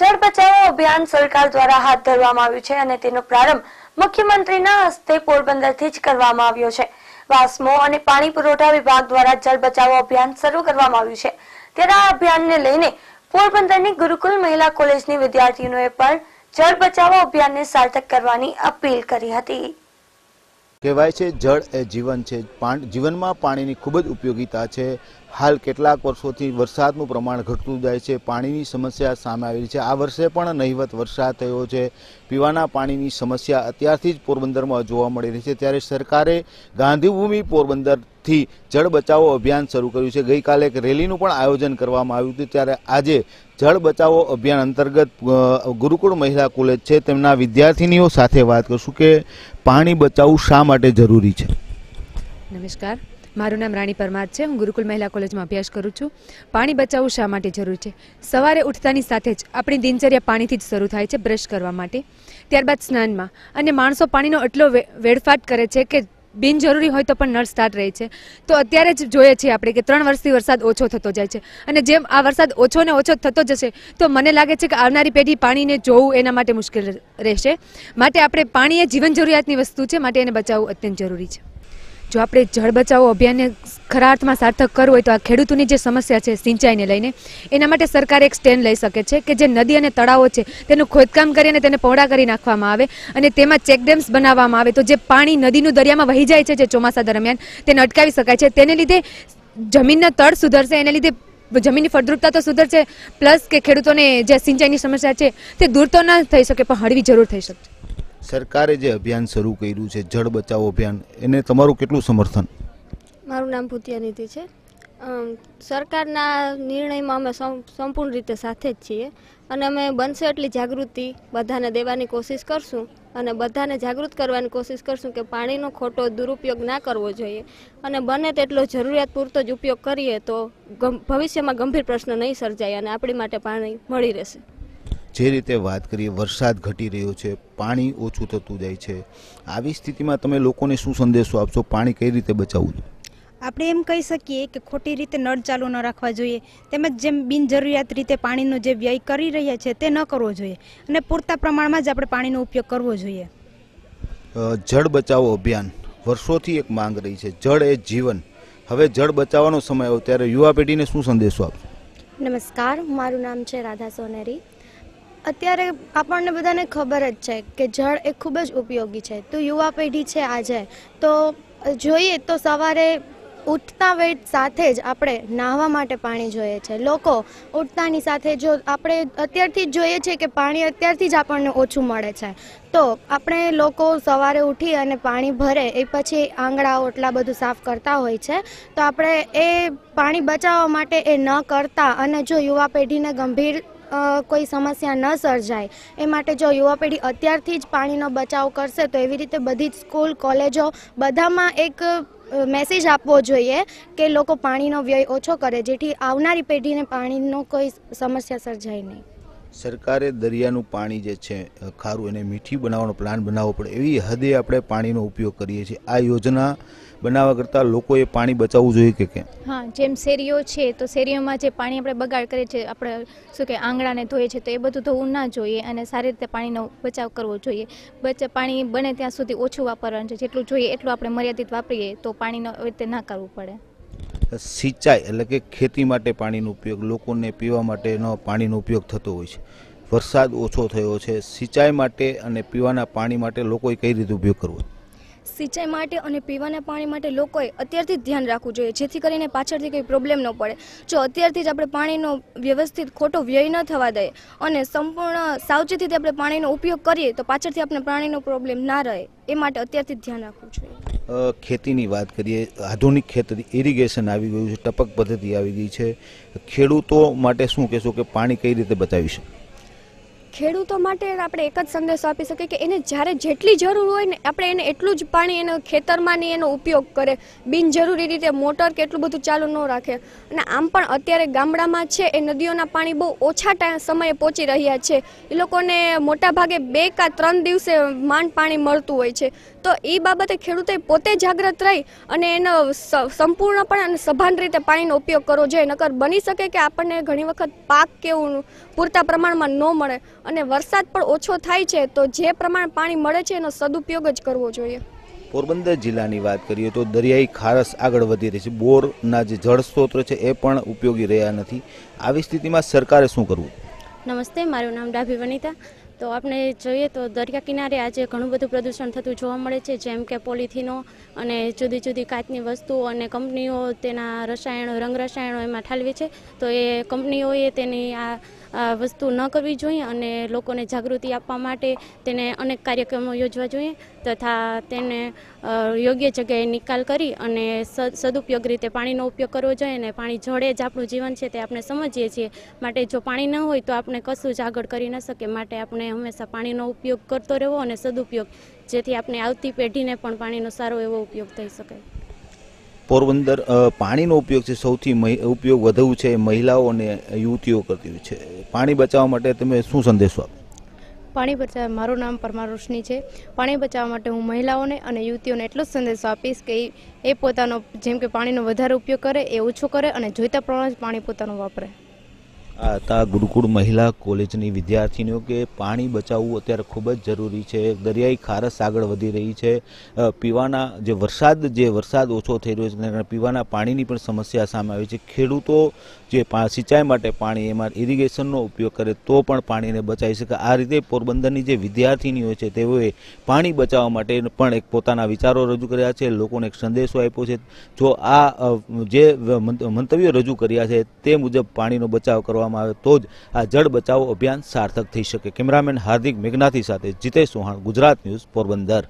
જળ બચાવો અભિયાન સરકાર દ્વારા હાથ ધરવામાં આવ્યું છે અને તેનો પ્રારંભ મુખ્યમંત્રીના હસ્તે પોરબંદરથી જ કરવામાં આવ્યો છે વાસ્મો અને પાણી પુરવઠા વિભાગ દ્વારા જળ બચાવો અભિયાન શરૂ કરવામાં આવ્યું છે ત્યારે આ અભિયાનને લઈને પોરબંદરની ગુરુકુલ મહિલા કોલેજની વિદ્યાર્થીઓએ પણ જળ બચાવો અભિયાનને સાર્થક કરવાની અપીલ કરી હતી કેવાય છે જળ એ જીવન છે પાણ જીવનમાં પાણીની ખૂબ જ ઉપયોગિતા છે હાલ કેટલા વર્ષોથી વરસાદનું પ્રમાણ ઘટતું જાય છે પાણીની સમસ્યા સામે આવી રહી છે આ વર્ષે પણ નહિવત વરસાદ થયો છે પીવાના પાણીની સમસ્યા અત્યાર સુધી પોરબંદરમાં જોવા મળી રહી છે ત્યારે સરકારે ગાંધી ભૂમિ પોરબંદર થી જળ બચાવો અભિયાન શરૂ કર્યું છે ગઈકાલે એક રેલીનું પણ આયોજન કરવામાં આવ્યું હતું ત્યારે આજે જળ બચાવો અભિયાન અંતર્ગત ગુરુકુળ મહિલા કોલેજ છે તેમના વિદ્યાર્થીનીઓ સાથે વાત કરશું કે પાણી બચાવવું શા માટે જરૂરી છે નમસ્કાર મારું નામ રાણી પરમાર છે હું ગુરુકુલ મહિલા કોલેજમાં અભ્યાસ કરું છું પાણી બચાવવું શા માટે જરૂરી છે સવારે ઉઠતાની સાથે જ આપણી દિનચર્યા પાણીથી જ શરૂ થાય છે બ્રશ કરવા માટે ત્યારબાદ સ્નાનમાં અને માણસો પાણીનો એટલો વેડફાટ કરે છે કે બિનજરૂરી હોય તો પણ નળ સ્ટાર્ટ રહે છે તો અત્યારે જ જોઈએ છીએ આપણે કે ત્રણ વર્ષથી વરસાદ ઓછો થતો જાય છે અને જેમ આ વરસાદ ઓછો ને ઓછો થતો જશે તો મને લાગે છે કે આવનારી પેઢી પાણીને જોવું એના માટે મુશ્કેલ રહેશે માટે આપણે પાણી એ જીવન જરૂરિયાતની વસ્તુ છે માટે એને બચાવવું અત્યંત જરૂરી છે જો આપણે જળ બચાવો અભિયાનને ખરા અર્થમાં સાર્થક કરવું હોય તો આ ખેડૂતોની જે સમસ્યા છે સિંચાઈને લઈને એના માટે સરકારે એક સ્ટેન્ડ લઈ શકે છે કે જે નદી અને તળાવો છે તેનું ખોદકામ કરી અને તેને પહોળા કરી નાખવામાં આવે અને તેમાં ચેકડેમ્સ બનાવવામાં આવે તો જે પાણી નદીનું દરિયામાં વહી જાય છે જે ચોમાસા દરમિયાન તેને અટકાવી શકાય છે તેને લીધે જમીનના તળ સુધરશે એને લીધે જમીનની ફળદ્રુપતા તો સુધરશે પ્લસ કે ખેડૂતોને જે સિંચાઈની સમસ્યા છે તે દૂર તો ન થઈ શકે પણ હળવી જરૂર થઈ શકે સરકારે જે અભિયાન શરૂ કર્યું છે જળ બચાવો અભિયાન એને તમારું કેટલું સમર્થન મારું નામ ભૂતિયા નીતિ છે સરકારના નિર્ણયમાં અમે સંપૂર્ણ રીતે સાથે જ છીએ અને અમે બનશે એટલી જાગૃતિ બધાને દેવાની કોશિશ કરશું અને બધાને જાગૃત કરવાની કોશિશ કરશું કે પાણીનો ખોટો દુરુપયોગ ના કરવો જોઈએ અને બને તેટલો જરૂરિયાત પૂરતો જ ઉપયોગ કરીએ તો ભવિષ્યમાં ગંભીર પ્રશ્ન નહીં સર્જાય અને આપણી માટે પાણી મળી રહેશે જે રીતે વાત કરીએ વરસાદ ઘટી રહ્યો છે પાણી ઓછું થતું જાય છે આવી સ્થિતિમાં તમે લોકોને શું સંદેશો આપશો પાણી કઈ રીતે બચાવવું આપણે એમ કહી શકીએ કે ખોટી રીતે નળ ચાલુ ન રાખવા જોઈએ તેમજ જેમ બિનજરૂરિયાત રીતે પાણીનો જે વ્યય કરી રહ્યા છે તે ન કરવો જોઈએ અને પૂરતા પ્રમાણમાં જ આપણે પાણીનો ઉપયોગ કરવો જોઈએ જળ બચાવો અભિયાન વર્ષોથી એક માંગ રહી છે જળ એ જીવન હવે જળ બચાવવાનો સમય આવ્યો ત્યારે યુવા પેઢીને શું સંદેશો આપશો નમસ્કાર મારું નામ છે રાધા સોનેરી અત્યારે આપણને બધાને ખબર જ છે કે જળ એ ખૂબ જ ઉપયોગી છે તો યુવા પેઢી છે આજે તો જોઈએ તો સવારે ઉઠતા વેટ સાથે જ આપણે નાહવા માટે પાણી જોઈએ છે લોકો ઉઠતાની સાથે જો આપણે અત્યારથી જ જોઈએ છે કે પાણી અત્યારથી જ આપણને ઓછું મળે છે તો આપણે લોકો સવારે ઉઠી અને પાણી ભરે એ પછી આંગળાઓ એટલા બધું સાફ કરતા હોય છે તો આપણે એ પાણી બચાવવા માટે એ ન કરતા અને જો યુવા પેઢીને ગંભીર કોઈ સમસ્યા ન સર્જાય એ માટે જો યુવા પેઢી અત્યારથી જ પાણીનો બચાવ કરશે તો એવી રીતે બધી જ સ્કૂલ કોલેજો બધામાં એક મેસેજ આપવો જોઈએ કે લોકો પાણીનો વ્યય ઓછો કરે જેથી આવનારી પેઢીને પાણીનો કોઈ સમસ્યા સર્જાય નહીં સરકારે દરિયાનું પાણી જે છે ખારું એને મીઠી બનાવવાનો પ્લાન બનાવવો પડે એવી હદે આપણે પાણીનો ઉપયોગ કરીએ છીએ આ યોજના બનાવવા કરતાં લોકોએ પાણી બચાવવું જોઈએ કે કેમ હા જેમ શેરીઓ છે તો શેરીઓમાં જે પાણી આપણે બગાડ કરીએ છીએ આપણે શું કે આંગણાને ધોઈએ છીએ તો એ બધું ધોવું ના જોઈએ અને સારી રીતે પાણીનો બચાવ કરવો જોઈએ બચ પાણી બને ત્યાં સુધી ઓછું વાપરવાનું છે જેટલું જોઈએ એટલું આપણે મર્યાદિત વાપરીએ તો પાણીનો રીતે ના કરવું પડે સિંચાઈ એટલે કે ખેતી માટે પાણીનો ઉપયોગ લોકોને પીવા માટેનો પાણીનો ઉપયોગ થતો હોય છે વરસાદ ઓછો થયો છે સિંચાઈ માટે અને પીવાના પાણી માટે લોકોએ કઈ રીતે ઉપયોગ કરવો સિંચાઈ માટે અને પીવાના પાણી માટે લોકોએ અત્યારથી ધ્યાન રાખવું જોઈએ જેથી કરીને પાછળથી કંઈ પ્રોબ્લેમ ન પડે જો અત્યારથી જ આપણે પાણીનો વ્યવસ્થિત ખોટો વ્યય ન થવા દઈએ અને સંપૂર્ણ સાવચેતીથી આપણે પાણીનો ઉપયોગ કરીએ તો પાછળથી આપણે પાણીનો પ્રોબ્લેમ ના રહે એ માટે અત્યારથી ધ્યાન રાખવું જોઈએ ખેતીની વાત કરીએ આધુનિક ખેતી ઇરિગેશન આવી ગયું છે ટપક પદ્ધતિ આવી ગઈ છે ખેડૂતો માટે શું કહેશો કે પાણી કઈ રીતે બતાવીશું ખેડૂતો માટે આપણે એક જ સંદેશો આપી શકીએ કે એને જ્યારે જેટલી જરૂર હોય ને આપણે એને એટલું જ પાણી એનો ખેતરમાં ને એનો ઉપયોગ કરે બિનજરૂરી રીતે મોટર કે એટલું બધું ચાલુ ન રાખે અને આમ પણ અત્યારે ગામડામાં છે એ નદીઓના પાણી બહુ ઓછા સમયે પહોંચી રહ્યા છે એ લોકોને મોટાભાગે બે કાં ત્રણ દિવસે માંડ પાણી મળતું હોય છે તો એ બાબતે ખેડૂતે પોતે જાગૃત રહી અને એનો સંપૂર્ણપણે અને સભાન રીતે પાણીનો ઉપયોગ કરવો જોઈએ નકર બની શકે કે આપણને ઘણી વખત પાક કેવું પૂરતા પ્રમાણમાં ન મળે અને વરસાદ પણ ઓછો થાય છે તો જે પ્રમાણે પાણી મળે છે એનો સદુપયોગ જ કરવો જોઈએ પોરબંદર જિલ્લાની વાત કરીએ તો દરિયાઈ ખારસ આગળ વધી રહી છે બોરના જે જળ સ્ત્રોત છે એ પણ ઉપયોગી રહ્યા નથી આવી સ્થિતિમાં સરકારે શું કરવું નમસ્તે મારું નામ ડાભી વનિતા તો આપણે જોઈએ તો દરિયા કિનારે આજે ઘણું બધું પ્રદૂષણ થતું જોવા મળે છે જેમ કે પોલિથીનો અને જુદી જુદી કાચની વસ્તુઓ અને કંપનીઓ તેના રસાયણો રંગ રસાયણો એમાં ઠાલવી છે તો એ કંપનીઓએ તેની આ આ વસ્તુ ન કરવી જોઈએ અને લોકોને જાગૃતિ આપવા માટે તેને અનેક કાર્યક્રમો યોજવા જોઈએ તથા તેને યોગ્ય જગ્યાએ નિકાલ કરી અને સદુપયોગ રીતે પાણીનો ઉપયોગ કરવો જોઈએ અને પાણી જળે જ આપણું જીવન છે તે આપણે સમજીએ છીએ માટે જો પાણી ન હોય તો આપણે કશું જ આગળ કરી ન શકીએ માટે આપણે હંમેશા પાણીનો ઉપયોગ કરતો રહેવો અને સદુપયોગ જેથી આપણે આવતી પેઢીને પણ પાણીનો સારો એવો ઉપયોગ થઈ શકે પોરબંદર પાણીનો ઉપયોગ છે સૌથી ઉપયોગ વધવું છે મહિલાઓ અને યુવતીઓ કરતી હોય છે પાણી બચાવવા માટે તમે શું સંદેશો આપો પાણી બચાવવા મારું નામ પરમાર રોશની છે પાણી બચાવવા માટે હું મહિલાઓને અને યુવતીઓને એટલો જ સંદેશો આપીશ કે એ પોતાનો જેમ કે પાણીનો વધારે ઉપયોગ કરે એ ઓછો કરે અને જોઈતા પ્રમાણે જ પાણી પોતાનું વાપરે આ હતા ગુરુકુળ મહિલા કોલેજની વિદ્યાર્થીનીઓ કે પાણી બચાવવું અત્યારે ખૂબ જ જરૂરી છે દરિયાઈ ખારસ આગળ વધી રહી છે પીવાના જે વરસાદ જે વરસાદ ઓછો થઈ રહ્યો છે કારણે પીવાના પાણીની પણ સમસ્યા સામે આવી છે ખેડૂતો જે સિંચાઈ માટે પાણી એમાં ઇરિગેશનનો ઉપયોગ કરે તો પણ પાણીને બચાવી શકે આ રીતે પોરબંદરની જે વિદ્યાર્થીનીઓ છે તેઓએ પાણી બચાવવા માટે પણ એક પોતાના વિચારો રજૂ કર્યા છે લોકોને એક સંદેશો આપ્યો છે જો આ જે મંતવ્યો રજૂ કર્યા છે તે મુજબ પાણીનો બચાવ કરવા કરવામાં આવે તો જ આ જળ બચાવો અભિયાન સાર્થક થઈ શકે કેમેરામેન હાર્દિક મેઘનાથી સાથે જીતેશ ચૌહાણ ગુજરાત ન્યૂઝ પોરબંદર